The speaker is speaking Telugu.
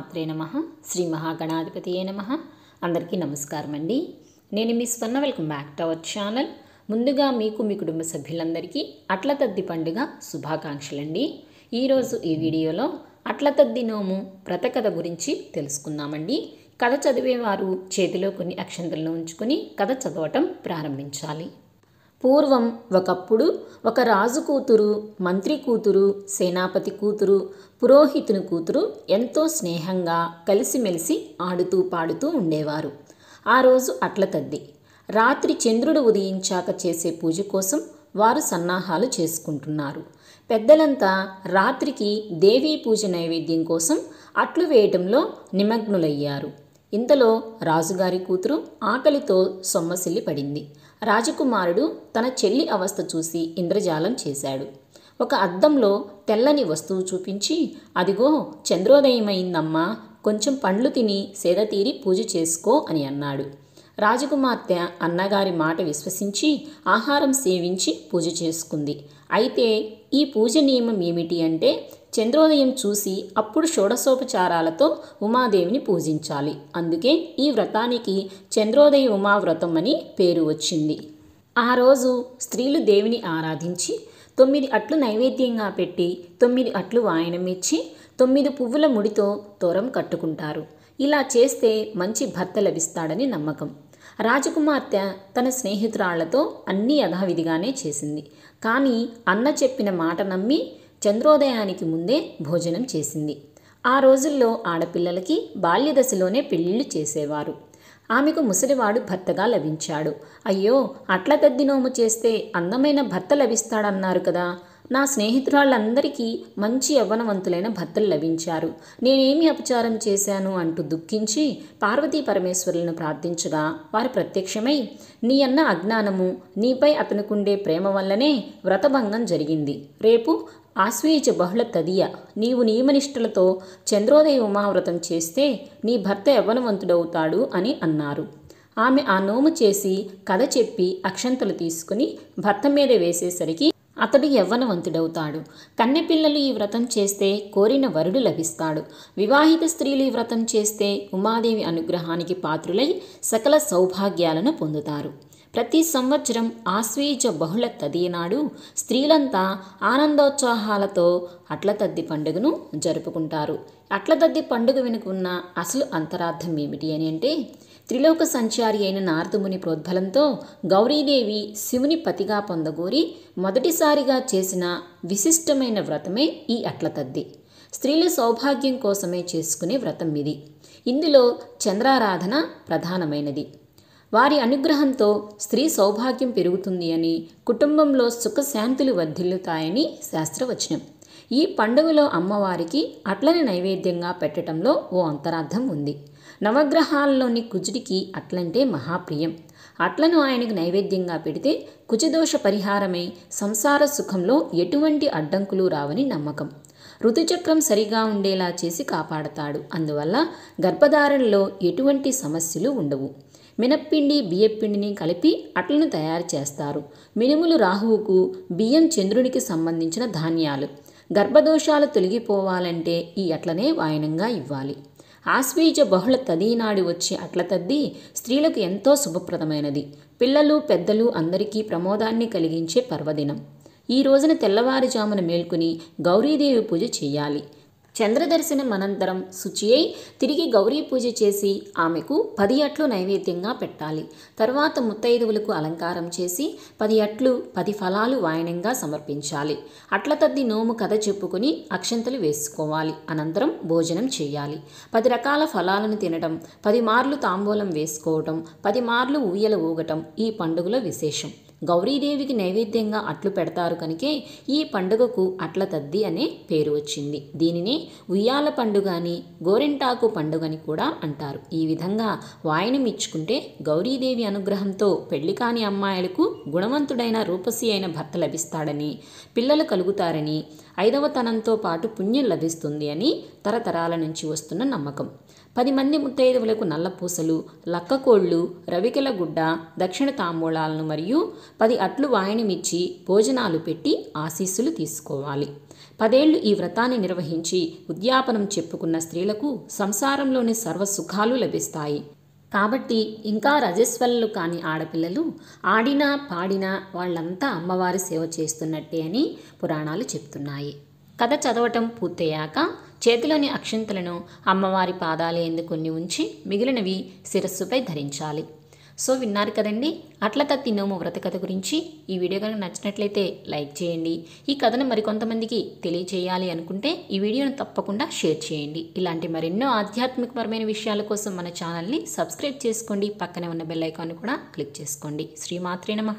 మాత్రే నమ శ్రీ ఏ నమ అందరికీ నమస్కారం అండి నేను మీ Swarna welcome back to our channel ముందుగా మీకు మీ కుటుంబ సభ్యులందరికీ అట్ల తద్ది పండుగ శుభాకాంక్షలండి ఈరోజు ఈ వీడియోలో అట్ల తద్ది నోము వ్రతకథ గురించి తెలుసుకుందామండి కథ చదివేవారు చేతిలో కొన్ని అక్షంతలను ఉంచుకొని కథ చదవటం ప్రారంభించాలి పూర్వం ఒకప్పుడు ఒక రాజు కూతురు మంత్రి కూతురు సేనాపతి కూతురు పురోహితుని కూతురు ఎంతో స్నేహంగా కలిసిమెలిసి ఆడుతూ పాడుతూ ఉండేవారు ఆ రోజు అట్ల తద్ది రాత్రి చంద్రుడు ఉదయించాక చేసే పూజ కోసం వారు సన్నాహాలు చేసుకుంటున్నారు పెద్దలంతా రాత్రికి దేవీ పూజ నైవేద్యం కోసం అట్లు వేయటంలో నిమగ్నులయ్యారు ఇంతలో రాజుగారి కూతురు ఆకలితో సొమ్మసిల్లి పడింది రాజకుమారుడు తన చెల్లి అవస్థ చూసి ఇంద్రజాలం చేశాడు ఒక అద్దంలో తెల్లని వస్తువు చూపించి అదిగో చంద్రోదయమైందమ్మా కొంచెం పండ్లు తిని సేదతీరి పూజ చేసుకో అని అన్నాడు రాజకుమార్తె అన్నగారి మాట విశ్వసించి ఆహారం సేవించి పూజ చేసుకుంది అయితే ఈ పూజ నియమం ఏమిటి అంటే చంద్రోదయం చూసి అప్పుడు షోడశోపచారాలతో ఉమాదేవిని పూజించాలి అందుకే ఈ వ్రతానికి చంద్రోదయ ఉమావ్రతం అని పేరు వచ్చింది ఆ రోజు స్త్రీలు దేవిని ఆరాధించి తొమ్మిది అట్లు నైవేద్యంగా పెట్టి తొమ్మిది అట్లు వాయనం ఇచ్చి తొమ్మిది పువ్వుల ముడితో తోరం కట్టుకుంటారు ఇలా చేస్తే మంచి భర్త లభిస్తాడని నమ్మకం రాజకుమార్తె తన స్నేహితురాళ్లతో అన్నీ యథావిధిగానే చేసింది కానీ అన్న చెప్పిన మాట నమ్మి చంద్రోదయానికి ముందే భోజనం చేసింది ఆ రోజుల్లో ఆడపిల్లలకి బాల్యదశలోనే పెళ్లిళ్ళు చేసేవారు ఆమెకు ముసలివాడు భర్తగా లభించాడు అయ్యో అట్ల గద్దినోము చేస్తే అందమైన భర్త లభిస్తాడన్నారు కదా నా స్నేహితురాళ్ళందరికీ మంచి యవ్వనవంతులైన భర్తలు లభించారు నేనేమి అపచారం చేశాను అంటూ దుఃఖించి పార్వతీ పరమేశ్వరులను ప్రార్థించగా వారు ప్రత్యక్షమై నీ అన్న అజ్ఞానము నీపై అతనుకుండే ప్రేమ వల్లనే వ్రతభంగం జరిగింది రేపు ఆశ్వీజ బహుళ తదియ నీవు నియమనిష్టలతో చంద్రోదయ ఉమావ్రతం చేస్తే నీ భర్త యవ్వనవంతుడవుతాడు అని అన్నారు ఆమె ఆ నోము చేసి కథ చెప్పి అక్షంతలు తీసుకుని భర్త మీద వేసేసరికి అతడు యవ్వనవంతుడవుతాడు కన్నెపిల్లలు ఈ వ్రతం చేస్తే కోరిన వరుడు లభిస్తాడు వివాహిత స్త్రీలు ఈ వ్రతం చేస్తే ఉమాదేవి అనుగ్రహానికి పాత్రులై సకల సౌభాగ్యాలను పొందుతారు ప్రతి సంవత్సరం ఆశ్వీజ బహుళ తదియనాడు స్త్రీలంతా ఆనందోత్సాహాలతో అట్లతద్ది పండుగను జరుపుకుంటారు అట్లతద్ది పండుగ వెనుక ఉన్న అసలు అంతరార్థం ఏమిటి అని అంటే త్రిలోక సంచారి అయిన నారదుముని ప్రోద్బలంతో గౌరీదేవి శివుని పతిగా పొందగోరి మొదటిసారిగా చేసిన విశిష్టమైన వ్రతమే ఈ అట్లతద్ది స్త్రీల సౌభాగ్యం కోసమే చేసుకునే వ్రతం ఇది ఇందులో చంద్రారాధన ప్రధానమైనది వారి అనుగ్రహంతో స్త్రీ సౌభాగ్యం పెరుగుతుంది అని కుటుంబంలో సుఖశాంతులు వర్ధిల్లుతాయని శాస్త్రవచనం ఈ పండుగలో అమ్మవారికి అట్లని నైవేద్యంగా పెట్టడంలో ఓ అంతరార్థం ఉంది నవగ్రహాల్లోని కుజుడికి అట్లంటే మహాప్రియం అట్లను ఆయనకు నైవేద్యంగా పెడితే కుజదోష పరిహారమై సంసార సుఖంలో ఎటువంటి అడ్డంకులు రావని నమ్మకం ఋతుచక్రం సరిగా ఉండేలా చేసి కాపాడతాడు అందువల్ల గర్భధారణలో ఎటువంటి సమస్యలు ఉండవు మినప్పిండి బియ్యపిండిని కలిపి అట్లను తయారు చేస్తారు మినుములు రాహువుకు బియ్యం చంద్రునికి సంబంధించిన ధాన్యాలు గర్భదోషాలు తొలగిపోవాలంటే ఈ అట్లనే వాయనంగా ఇవ్వాలి ఆశ్వీజ బహుళ తదీనాడి వచ్చి అట్ల తద్ది స్త్రీలకు ఎంతో శుభప్రదమైనది పిల్లలు పెద్దలు అందరికీ ప్రమోదాన్ని కలిగించే పర్వదినం ఈ రోజున తెల్లవారుజామున మేల్కొని గౌరీదేవి పూజ చేయాలి చంద్రదర్శనం అనంతరం శుచి అయి తిరిగి గౌరీ పూజ చేసి ఆమెకు పది అట్లు నైవేద్యంగా పెట్టాలి తర్వాత ముత్తైదువులకు అలంకారం చేసి పది అట్లు పది ఫలాలు వాయనంగా సమర్పించాలి అట్ల తద్ది నోము కథ చెప్పుకుని అక్షంతలు వేసుకోవాలి అనంతరం భోజనం చేయాలి పది రకాల ఫలాలను తినడం పది మార్లు తాంబూలం వేసుకోవటం పది మార్లు ఊయల ఊగటం ఈ పండుగలో విశేషం గౌరీదేవికి నైవేద్యంగా అట్లు పెడతారు కనుకే ఈ పండుగకు అట్ల తద్ది అనే పేరు వచ్చింది దీనిని ఉయ్యాల పండుగ అని గోరింటాకు పండుగని కూడా అంటారు ఈ విధంగా వాయిని మెచ్చుకుంటే గౌరీదేవి అనుగ్రహంతో పెళ్లి కాని అమ్మాయిలకు గుణవంతుడైన రూపసి అయిన భర్త లభిస్తాడని పిల్లలు కలుగుతారని ఐదవ తనంతో పాటు పుణ్యం లభిస్తుంది అని తరతరాల నుంచి వస్తున్న నమ్మకం పది మంది ముత్తైదువులకు నల్లపూసలు లక్కకోళ్ళు రవికెల గుడ్డ దక్షిణ తాంబూలాలను మరియు పది అట్లు వాయనమిచ్చి భోజనాలు పెట్టి ఆశీస్సులు తీసుకోవాలి పదేళ్లు ఈ వ్రతాన్ని నిర్వహించి ఉద్యాపనం చెప్పుకున్న స్త్రీలకు సంసారంలోని సర్వసుఖాలు లభిస్తాయి కాబట్టి ఇంకా రజస్వల్లు కాని ఆడపిల్లలు ఆడినా పాడినా వాళ్ళంతా అమ్మవారి సేవ చేస్తున్నట్టే అని పురాణాలు చెప్తున్నాయి కథ చదవటం పూర్తయ్యాక చేతిలోని అక్షింతలను అమ్మవారి పాదాలే కొన్ని ఉంచి మిగిలినవి శిరస్సుపై ధరించాలి సో విన్నారు కదండి తత్తి నోము వ్రత కథ గురించి ఈ వీడియో కనుక నచ్చినట్లయితే లైక్ చేయండి ఈ కథను మరికొంతమందికి తెలియచేయాలి అనుకుంటే ఈ వీడియోను తప్పకుండా షేర్ చేయండి ఇలాంటి మరెన్నో ఆధ్యాత్మికపరమైన విషయాల కోసం మన ఛానల్ని సబ్స్క్రైబ్ చేసుకోండి పక్కనే ఉన్న బెల్ ఐకాన్ కూడా క్లిక్ చేసుకోండి శ్రీమాత్రే నమ